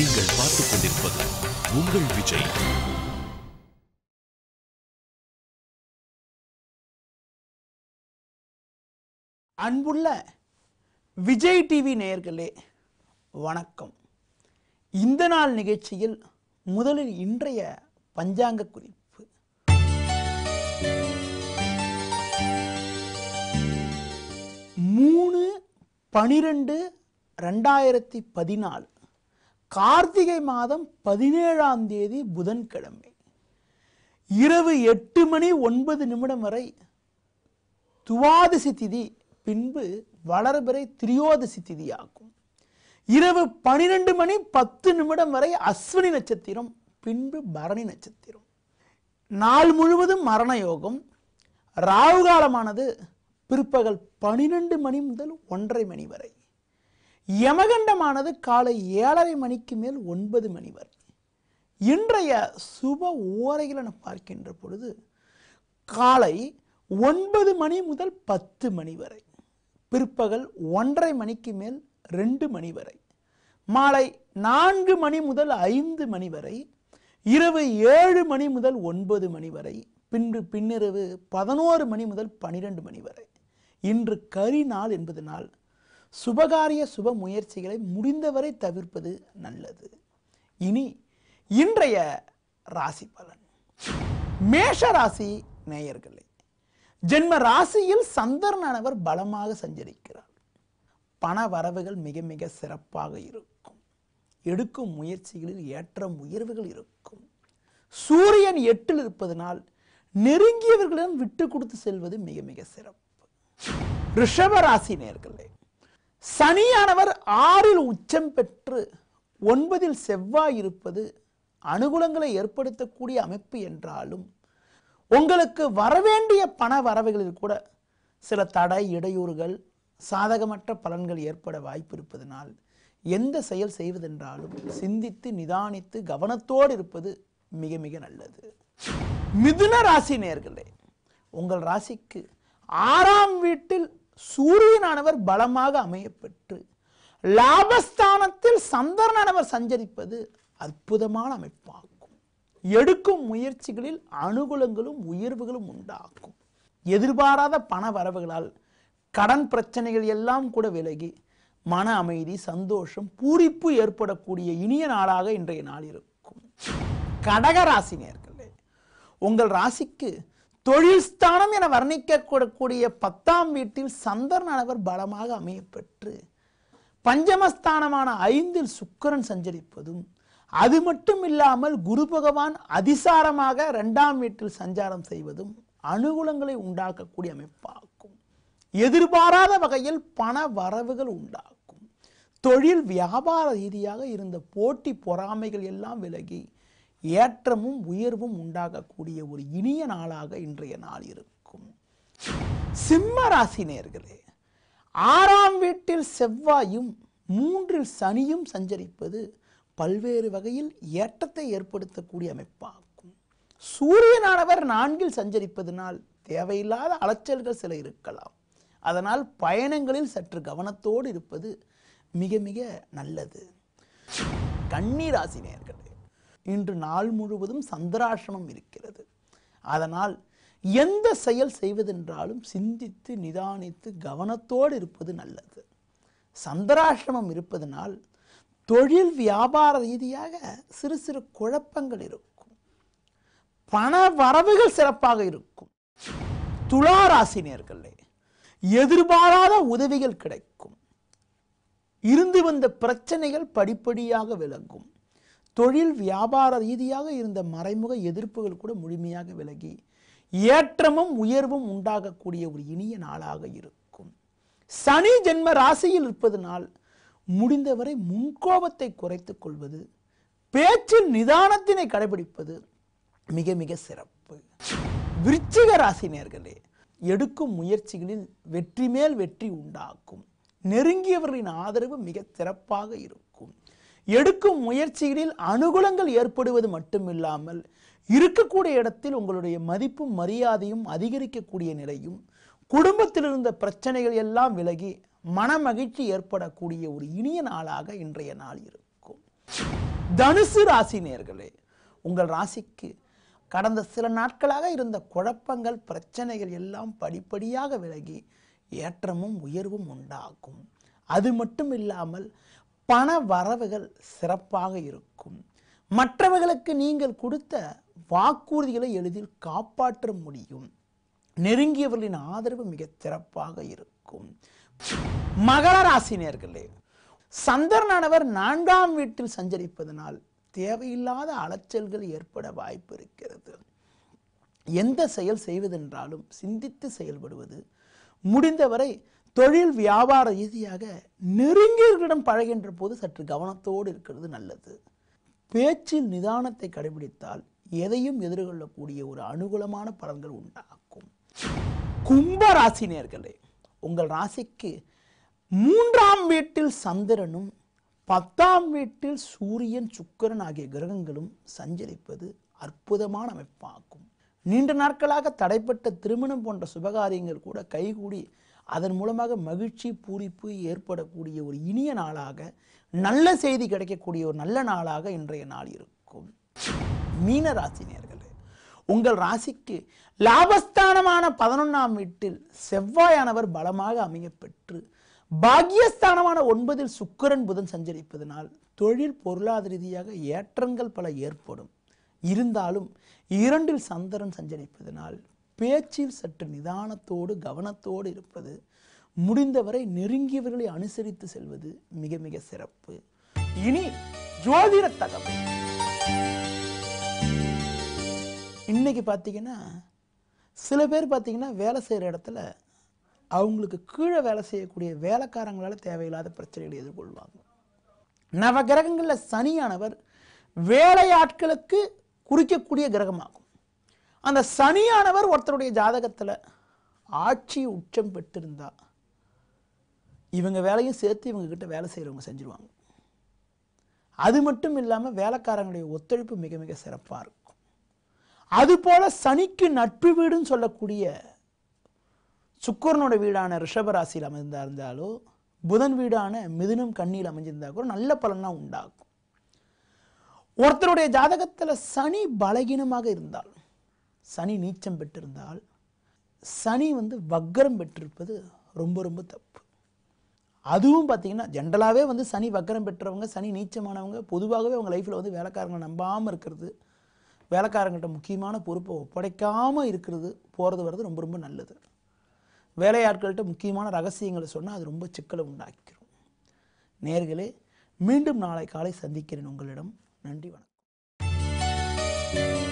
நீங்கள் பார்த்துக் கொண்டிருப்பது உங்கள் விஜய் அன்புள்ள விஜய் டிவி நேயர்களே வணக்கம் இந்த நாள் நிகழ்ச்சியில் முதலில் இன்றைய பஞ்சாங்க குறிப்பு மூணு பனிரெண்டு ரெண்டாயிரத்தி பதினாலு கார்த்திகை மாதம் பதினேழாம் தேதி புதன்கிழமை இரவு எட்டு மணி ஒன்பது நிமிடம் வரை துவாதசி திதி பின்பு வளர்பிறை திரியோதசி திதியாகும் இரவு பனிரெண்டு மணி பத்து நிமிடம் வரை அஸ்வினி நட்சத்திரம் பின்பு பரணி நட்சத்திரம் நாள் முழுவதும் மரண யோகம் ராகு காலமானது பிற்பகல் பனிரெண்டு மணி முதல் ஒன்றரை மணி வரை யமகண்டமானது காலை ஏழரை மணிக்கு மேல் ஒன்பது மணி வரை இன்றைய சுப ஓரைகளை நாம் பார்க்கின்ற பொழுது காலை ஒன்பது மணி முதல் பத்து மணி வரை பிற்பகல் ஒன்றரை மணிக்கு மேல் ரெண்டு மணி வரை மாலை நான்கு மணி முதல் ஐந்து மணி வரை இரவு ஏழு மணி முதல் ஒன்பது மணி வரை பின்பு பின்னிரவு பதினோரு மணி முதல் பனிரெண்டு மணி வரை இன்று கரி நாள் என்பதனால் சுபகாரிய சுப முயற்சிகளை முடிந்தவரை தவிர்ப்பது நல்லது இனி இன்றைய ராசி பலன் மேஷ ராசி நேயர்களே ஜென்ம ராசியில் சந்திரனானவர் பலமாக சஞ்சரிக்கிறார் பண வரவுகள் மிக மிக சிறப்பாக இருக்கும் எடுக்கும் முயற்சிகளில் ஏற்ற உயர்வுகள் இருக்கும் சூரியன் எட்டில் இருப்பதனால் நெருங்கியவர்களிடம் விட்டு கொடுத்து செல்வது மிக மிக சிறப்பு ரிஷப ராசி நேர்களே சனியானவர் ஆறில் உச்சம் பெற்று ஒன்பதில் செவ்வாய் இருப்பது அனுகூலங்களை ஏற்படுத்தக்கூடிய அமைப்பு என்றாலும் உங்களுக்கு வரவேண்டிய பண வரவைகளில் கூட சில தடை இடையூறுகள் சாதகமற்ற பலன்கள் ஏற்பட வாய்ப்பு இருப்பதனால் எந்த செயல் செய்வதென்றாலும் சிந்தித்து நிதானித்து கவனத்தோடு இருப்பது மிக மிக நல்லது மிதுன ராசி நேர்களே உங்கள் ராசிக்கு ஆறாம் வீட்டில் சூரியனானவர் பலமாக அமையப்பெற்று லாபஸ்தானத்தில் சந்திரனானவர் சஞ்சரிப்பது அற்புதமான அமைப்பாகும் எடுக்கும் முயற்சிகளில் அனுகூலங்களும் உயர்வுகளும் உண்டாகும் எதிர்பாராத பண வரவுகளால் கடன் பிரச்சனைகள் எல்லாம் கூட விலகி மன அமைதி சந்தோஷம் பூரிப்பு ஏற்படக்கூடிய இனிய நாளாக இன்றைய நாள் இருக்கும் கடக ராசி நேர்களே உங்கள் ராசிக்கு தொழில் ஸ்தானம் என வர்ணிக்கக்கூடக்கூடிய பத்தாம் வீட்டில் சந்தர்ணவர் பலமாக அமையப்பெற்று பஞ்சமஸ்தானமான ஐந்தில் சுக்கரன் சஞ்சரிப்பதும் அது மட்டும் இல்லாமல் குரு பகவான் அதிசாரமாக இரண்டாம் வீட்டில் சஞ்சாரம் செய்வதும் அனுகூலங்களை உண்டாக்கக்கூடிய அமைப்பாகும் எதிர்பாராத வகையில் பண வரவுகள் உண்டாகும் தொழில் வியாபார ரீதியாக இருந்த போட்டி பொறாமைகள் எல்லாம் விலகி ஏற்றமும் உயர்வும் உண்டாகக்கூடிய ஒரு இனிய நாளாக இன்றைய நாள் இருக்கும் சிம்ம ராசி நேர்களே ஆறாம் வீட்டில் செவ்வாயும் மூன்றில் சனியும் சஞ்சரிப்பது பல்வேறு வகையில் ஏற்றத்தை ஏற்படுத்தக்கூடிய அமைப்பாகும் சூரியனானவர் நான்கில் சஞ்சரிப்பதனால் தேவையில்லாத அலைச்சல்கள் சில இருக்கலாம் அதனால் பயணங்களில் சற்று கவனத்தோடு இருப்பது மிக மிக நல்லது கன்னிராசினியர்கள் இன்று நாள் முழுவதும் சந்திராசிரமம் இருக்கிறது அதனால் எந்த செயல் செய்வதென்றாலும் சிந்தித்து நிதானித்து கவனத்தோடு இருப்பது நல்லது சந்திராசிரமம் இருப்பதனால் தொழில் வியாபார ரீதியாக சிறு சிறு குழப்பங்கள் இருக்கும் பண வரவுகள் சிறப்பாக இருக்கும் துளாராசினியர்களே எதிர்பாராத உதவிகள் கிடைக்கும் இருந்து வந்த பிரச்சனைகள் படிப்படியாக விளங்கும் தொழில் வியாபார ரீதியாக இருந்த மறைமுக எதிர்ப்புகள் கூட முழுமையாக விலகி ஏற்றமும் உயர்வும் உண்டாகக்கூடிய ஒரு இனிய நாளாக இருக்கும் சனி ஜென்ம ராசியில் இருப்பதனால் முடிந்தவரை முன்கோபத்தை குறைத்துக் கொள்வது பேச்சில் நிதானத்தினை கடைபிடிப்பது மிக மிக சிறப்பு விருச்சிக ராசி நேர்களே எடுக்கும் முயற்சிகளில் வெற்றி மேல் வெற்றி உண்டாக்கும் நெருங்கியவர்களின் ஆதரவு மிக சிறப்பாக இருக்கும் எடுக்கும் முயற்சிகளில் அனுகூலங்கள் ஏற்படுவது மட்டுமில்லாமல் இருக்கக்கூடிய இடத்தில் உங்களுடைய மதிப்பும் மரியாதையும் அதிகரிக்கக்கூடிய நிலையும் குடும்பத்தில் இருந்த பிரச்சனைகள் எல்லாம் விலகி மனமகிழ்ச்சி ஏற்படக்கூடிய ஒரு இனிய நாளாக இன்றைய நாள் இருக்கும் தனுசு ராசி நேர்களே உங்கள் ராசிக்கு கடந்த சில நாட்களாக இருந்த குழப்பங்கள் பிரச்சனைகள் எல்லாம் படிப்படியாக விலகி ஏற்றமும் உயர்வும் உண்டாகும் அது மட்டும் இல்லாமல் பண வரவுகள் சிறப்பாக இருக்கும் மற்றவர்களுக்கு நீங்கள் கொடுத்த வாக்குறுதிகளை எளிதில் காப்பாற்ற முடியும் நெருங்கியவர்களின் ஆதரவு மிக சிறப்பாக இருக்கும் மகர ராசினியர்களே சந்திரனானவர் நான்காம் வீட்டில் சஞ்சரிப்பதனால் தேவையில்லாத அலைச்சல்கள் ஏற்பட வாய்ப்பு இருக்கிறது எந்த செயல் செய்வதென்றாலும் சிந்தித்து செயல்படுவது முடிந்தவரை தொழில் வியாபார ரீதியாக நெருங்கியவர்களிடம் பழகின்ற போது சற்று கவனத்தோடு இருக்கிறது நல்லது பேச்சில் நிதானத்தை கடைபிடித்தால் எதையும் எதிர்கொள்ளக்கூடிய ஒரு அனுகூலமான பலன்கள் உண்டாகும் கும்ப ராசி நேர்களே உங்கள் ராசிக்கு மூன்றாம் வீட்டில் சந்திரனும் பத்தாம் வீட்டில் சூரியன் சுக்கரன் ஆகிய கிரகங்களும் சஞ்சரிப்பது அற்புதமான அமைப்பாகும் நீண்ட நாட்களாக தடைப்பட்ட திருமணம் போன்ற சுபகாரியங்கள் கூட கைகூடி அதன் மூலமாக மகிழ்ச்சி பூரிப்பு ஏற்படக்கூடிய ஒரு இனிய நாளாக நல்ல செய்தி கிடைக்கக்கூடிய ஒரு நல்ல நாளாக இன்றைய நாள் இருக்கும் மீன ராசி நேர்களே உங்கள் ராசிக்கு லாபஸ்தானமான பதினொன்றாம் வீட்டில் செவ்வாயானவர் பலமாக அமையப்பெற்று பாக்கியஸ்தானமான ஒன்பதில் சுக்கரன் புதன் சஞ்சரிப்பதனால் தொழில் பொருளாதார ரீதியாக ஏற்றங்கள் பல ஏற்படும் இருந்தாலும் இரண்டில் சந்திரன் சஞ்சரிப்பதனால் பேச்சில் சற்று நிதானத்தோடு கவனத்தோடு இருப்பது முடிந்தவரை நெருங்கியவர்களை அனுசரித்து செல்வது மிக மிக சிறப்பு இனி ஜோதிட தகவல் இன்னைக்கு பார்த்தீங்கன்னா சில பேர் பார்த்தீங்கன்னா வேலை செய்கிற இடத்துல அவங்களுக்கு கீழே வேலை செய்யக்கூடிய வேலைக்காரங்களால் தேவையில்லாத பிரச்சனைகளை எதிர்கொள்வாங்க நவ கிரகங்களில் சனியானவர் வேலையாட்களுக்கு குறிக்கக்கூடிய கிரகமாகும் அந்த சனியானவர் ஒருத்தருடைய ஜாதகத்தில் ஆட்சி உச்சம் பெற்றிருந்தா இவங்க வேலையும் சேர்த்து இவங்கக்கிட்ட வேலை செய்கிறவங்க செஞ்சுருவாங்க அது மட்டும் இல்லாமல் வேலைக்காரங்களுடைய ஒத்துழைப்பு மிக மிக சிறப்பாக இருக்கும் அதுபோல் சனிக்கு நட்பு வீடுன்னு சொல்லக்கூடிய சுக்கரனோட வீடான ரிஷபராசியில் அமைந்தா இருந்தாலோ புதன் வீடான மிதுனம் கண்ணியில் அமைஞ்சிருந்தா கூட நல்ல பலனாக உண்டாகும் ஒருத்தருடைய ஜாதகத்தில் சனி பலகீனமாக இருந்தால் சனி நீச்சம் பெற்றிருந்தால் சனி வந்து வக்கரம் பெற்றிருப்பது ரொம்ப ரொம்ப தப்பு அதுவும் பார்த்திங்கன்னா ஜென்ரலாகவே வந்து சனி வக்கரம் பெற்றவங்க சனி நீச்சமானவங்க பொதுவாகவே அவங்க லைஃப்பில் வந்து வேலைக்காரங்களை நம்பாமல் இருக்கிறது வேலைக்காரங்கள்ட்ட முக்கியமான பொறுப்பை ஒப்படைக்காமல் இருக்கிறது போகிறது வர்றது ரொம்ப ரொம்ப நல்லது வேலையாட்கள்கிட்ட முக்கியமான ரகசியங்களை சொன்னால் அது ரொம்ப சிக்கலை உண்டாக்கிக்கிறோம் நேர்களே மீண்டும் நாளை காலை சந்திக்கிறேன் உங்களிடம் நன்றி வணக்கம்